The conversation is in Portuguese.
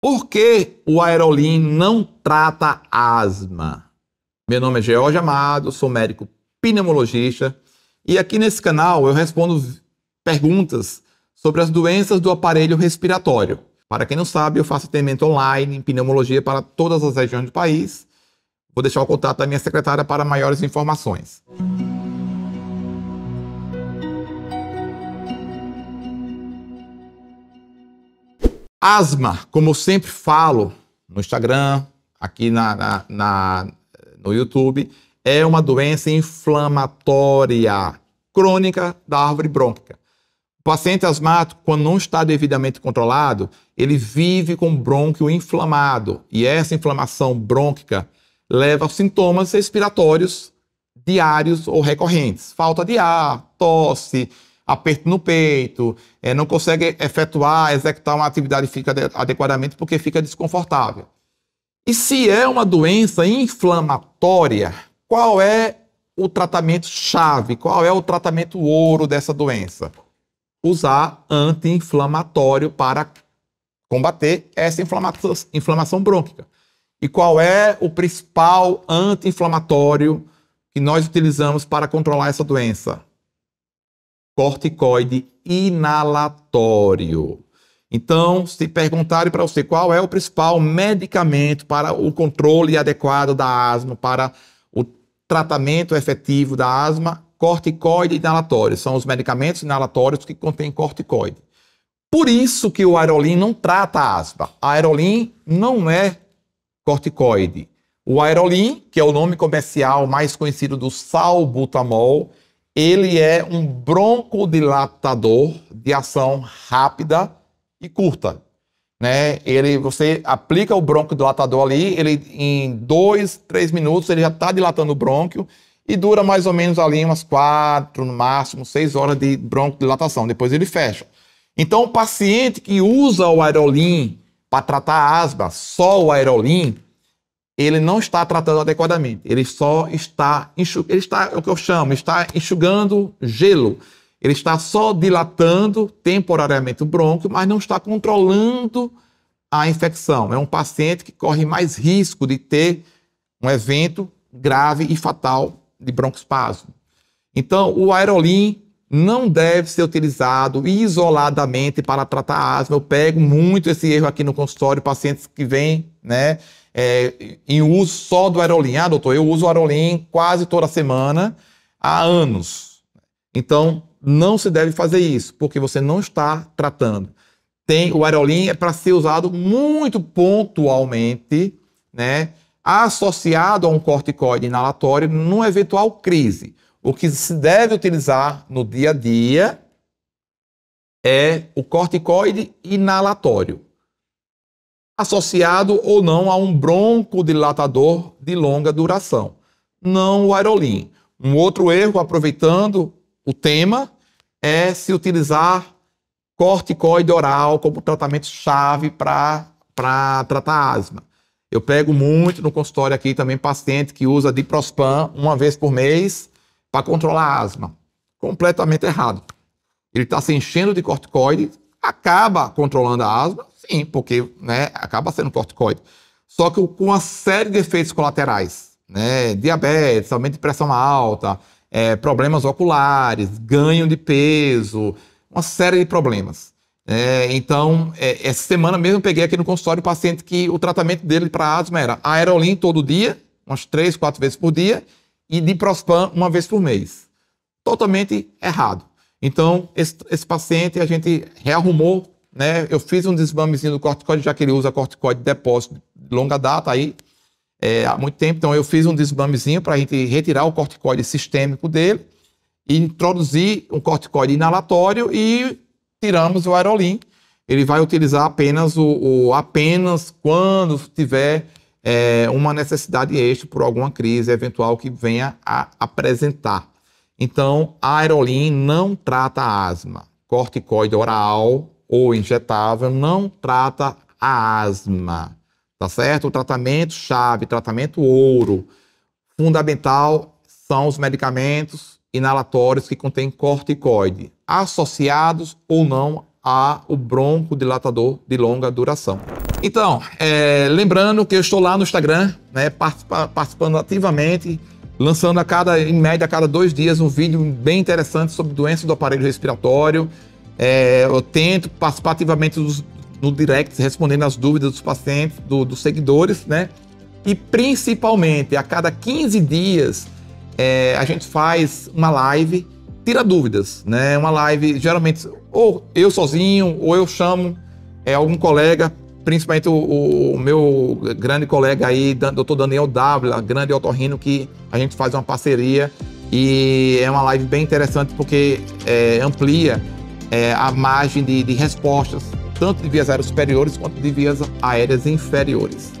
Por que o Aerolim não trata asma? Meu nome é George Amado, sou médico pneumologista e aqui nesse canal eu respondo perguntas sobre as doenças do aparelho respiratório. Para quem não sabe, eu faço atendimento online em pneumologia para todas as regiões do país. Vou deixar o contato da minha secretária para maiores informações. Asma, como eu sempre falo no Instagram, aqui na, na, na, no YouTube, é uma doença inflamatória crônica da árvore brônquica. O paciente asmático, quando não está devidamente controlado, ele vive com brônquio inflamado. E essa inflamação brônquica leva a sintomas respiratórios diários ou recorrentes. Falta de ar, tosse, aperto no peito, é, não consegue efetuar, executar uma atividade física adequadamente porque fica desconfortável. E se é uma doença inflamatória, qual é o tratamento chave? Qual é o tratamento ouro dessa doença? Usar anti-inflamatório para combater essa inflamação, inflamação brônquica. E qual é o principal anti-inflamatório que nós utilizamos para controlar essa doença? corticoide inalatório. Então, se perguntarem para você qual é o principal medicamento para o controle adequado da asma, para o tratamento efetivo da asma, corticoide inalatório. São os medicamentos inalatórios que contêm corticoide. Por isso que o aerolim não trata a asma. A aerolim não é corticoide. O aerolim, que é o nome comercial mais conhecido do salbutamol, ele é um broncodilatador de ação rápida e curta. Né? Ele, você aplica o broncodilatador ali, ele em dois, três minutos ele já está dilatando o brônquio e dura mais ou menos ali umas quatro, no máximo seis horas de broncodilatação. Depois ele fecha. Então, o paciente que usa o aerolim para tratar asma, só o aerolim, ele não está tratando adequadamente. Ele só está, ele está, é o que eu chamo, está enxugando gelo. Ele está só dilatando temporariamente o brônquio, mas não está controlando a infecção. É um paciente que corre mais risco de ter um evento grave e fatal de broncoespasmo. Então, o aerolim não deve ser utilizado isoladamente para tratar asma. Eu pego muito esse erro aqui no consultório, pacientes que vêm, né, é, em uso só do Aerolim. Ah, doutor, eu uso o Aerolim quase toda semana há anos. Então, não se deve fazer isso, porque você não está tratando. Tem o Aerolim é para ser usado muito pontualmente, né, associado a um corticoide inalatório numa eventual crise. O que se deve utilizar no dia a dia é o corticoide inalatório, associado ou não a um broncodilatador de longa duração, não o aerolim. Um outro erro, aproveitando o tema, é se utilizar corticoide oral como tratamento-chave para tratar asma. Eu pego muito no consultório aqui também paciente que usa diprospam uma vez por mês para controlar a asma. Completamente errado. Ele está se enchendo de corticoide, acaba controlando a asma, sim, porque né, acaba sendo corticoide. Só que com uma série de efeitos colaterais, né? Diabetes, aumento de pressão alta, é, problemas oculares, ganho de peso, uma série de problemas. É, então, é, essa semana mesmo peguei aqui no consultório um paciente que o tratamento dele para asma era aerolin todo dia, umas três, quatro vezes por dia, e de Prospan uma vez por mês. Totalmente errado. Então, esse, esse paciente a gente rearrumou, né? Eu fiz um desmamezinho do corticoide, já que ele usa corticoide de depósito de longa data aí, é, há muito tempo. Então, eu fiz um desmamezinho para a gente retirar o corticoide sistêmico dele e introduzir um corticoide inalatório e tiramos o aerolim. Ele vai utilizar apenas o, o apenas quando tiver é, uma necessidade extra por alguma crise eventual que venha a apresentar. Então, a aerolin não trata asma. Corticoide oral ou injetável não trata a asma, tá certo? O tratamento chave, tratamento ouro, fundamental são os medicamentos inalatórios que contêm corticoide, associados ou não ao broncodilatador de longa duração. Então, é, lembrando que eu estou lá no Instagram, né, participando ativamente, lançando a cada, em média, a cada dois dias, um vídeo bem interessante sobre doenças do aparelho respiratório. É, eu tento participar ativamente dos, no direct, respondendo as dúvidas dos pacientes, do, dos seguidores, né? E principalmente, a cada 15 dias, é, a gente faz uma live, tira dúvidas, né? Uma live, geralmente, ou eu sozinho, ou eu chamo é, algum colega principalmente o, o, meu grande colega aí, Dr. Daniel Dávila, grande otorrino, que a gente faz uma parceria e é uma live bem interessante porque é, amplia é, a margem de, de respostas, tanto de vias aéreas superiores quanto de vias aéreas inferiores.